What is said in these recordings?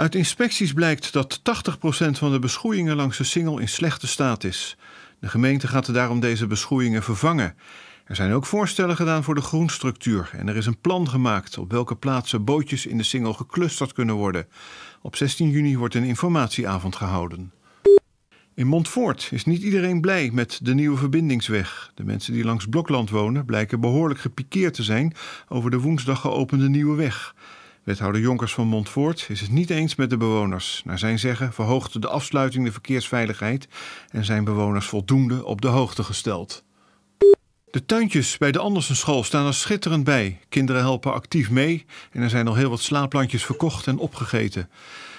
Uit inspecties blijkt dat 80% van de beschoeien langs de Singel in slechte staat is. De gemeente gaat daarom deze beschoeien vervangen. Er zijn ook voorstellen gedaan voor de groenstructuur en er is een plan gemaakt op welke plaatsen bootjes in de Singel geclusterd kunnen worden. Op 16 juni wordt een informatieavond gehouden. In Montfort is niet iedereen blij met de nieuwe verbindingsweg. De mensen die langs Blokland wonen blijken behoorlijk gepikeerd te zijn over de woensdag geopende nieuwe weg. Wethouder Jonkers van Montfoort is het niet eens met de bewoners. Naar zijn zeggen verhoogde de afsluiting de verkeersveiligheid en zijn bewoners voldoende op de hoogte gesteld. De tuintjes bij de Andersenschool staan er schitterend bij. Kinderen helpen actief mee en er zijn al heel wat slaapplantjes verkocht en opgegeten.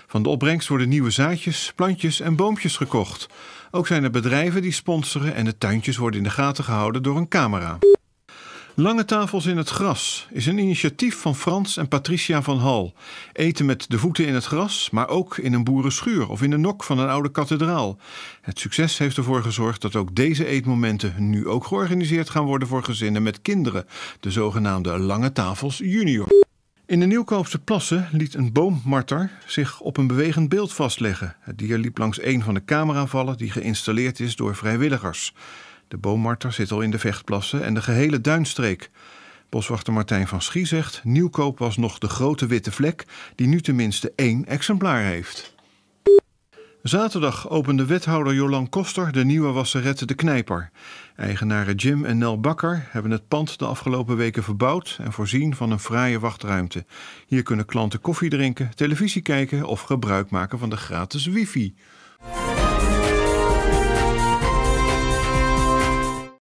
Van de opbrengst worden nieuwe zaadjes, plantjes en boompjes gekocht. Ook zijn er bedrijven die sponsoren en de tuintjes worden in de gaten gehouden door een camera. Lange tafels in het gras is een initiatief van Frans en Patricia van Hal. Eten met de voeten in het gras, maar ook in een boerenschuur of in de nok van een oude kathedraal. Het succes heeft ervoor gezorgd dat ook deze eetmomenten nu ook georganiseerd gaan worden voor gezinnen met kinderen, de zogenaamde Lange Tafels Junior. In de Nieuwkoopse plassen liet een boommarter zich op een bewegend beeld vastleggen. Het dier liep langs een van de cameravallen die geïnstalleerd is door vrijwilligers. De boommarter zit al in de vechtplassen en de gehele duinstreek. Boswachter Martijn van Schie zegt: Nieuwkoop was nog de grote witte vlek, die nu tenminste één exemplaar heeft. Zaterdag opende wethouder Jolan Koster de nieuwe wasserette De Knijper. Eigenaren Jim en Nel Bakker hebben het pand de afgelopen weken verbouwd en voorzien van een fraaie wachtruimte. Hier kunnen klanten koffie drinken, televisie kijken of gebruik maken van de gratis wifi.